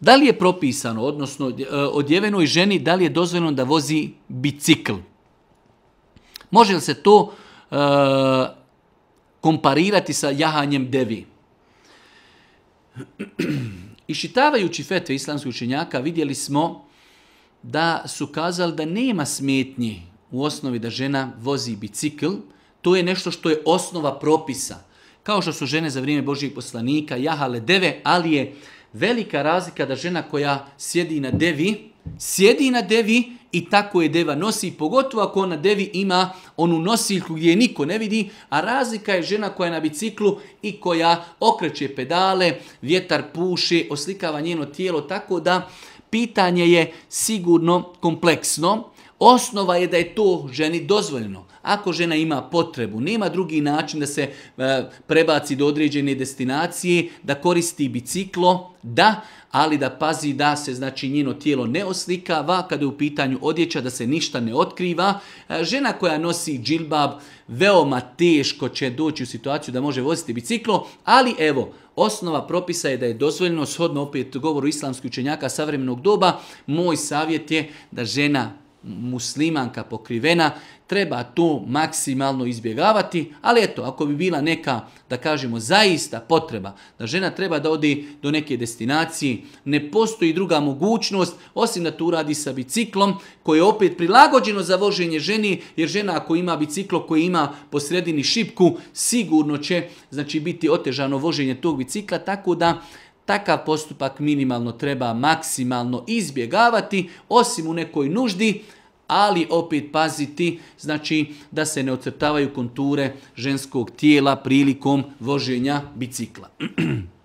Da li je propisano, odnosno e, odjevenoj ženi, da li je dozvoljeno da vozi bicikl? Može li se to e, komparirati sa jahanjem devi? Išitavajući fetve islamskih učenjaka vidjeli smo da su kazali da nema smetnji u osnovi da žena vozi bicikl. To je nešto što je osnova propisa. Kao što su žene za vrijeme Božijeg poslanika jahale deve, ali je Velika razlika da žena koja sjedi na devi, sjedi na devi i tako je deva nosi, pogotovo ako ona devi ima onu nosiljku gdje je niko ne vidi, a razlika je žena koja je na biciklu i koja okreće pedale, vjetar puše, oslikava njeno tijelo, tako da pitanje je sigurno kompleksno. Osnova je da je to ženi dozvoljeno. Ako žena ima potrebu, nema drugi način da se e, prebaci do određene destinacije, da koristi biciklo, da, ali da pazi da se znači njeno tijelo ne oslikava kada je u pitanju odjeća, da se ništa ne otkriva. E, žena koja nosi džilbab veoma teško će doći u situaciju da može voziti biciklo, ali evo, osnova propisa je da je dozvoljeno, shodno opet govoru islamskih učenjaka savremenog doba, moj savjet je da žena muslimanka pokrivena, treba to maksimalno izbjegavati, ali eto, ako bi bila neka, da kažemo, zaista potreba, da žena treba da odi do neke destinacije, ne postoji druga mogućnost, osim da to uradi sa biciklom, koje je opet prilagođeno za voženje ženi, jer žena ako ima biciklo koji ima po sredini šipku, sigurno će znači, biti otežano voženje tog bicikla, tako da Takav postupak minimalno treba maksimalno izbjegavati, osim u nekoj nuždi, ali opet paziti znači da se ne ocrtavaju konture ženskog tijela prilikom voženja bicikla.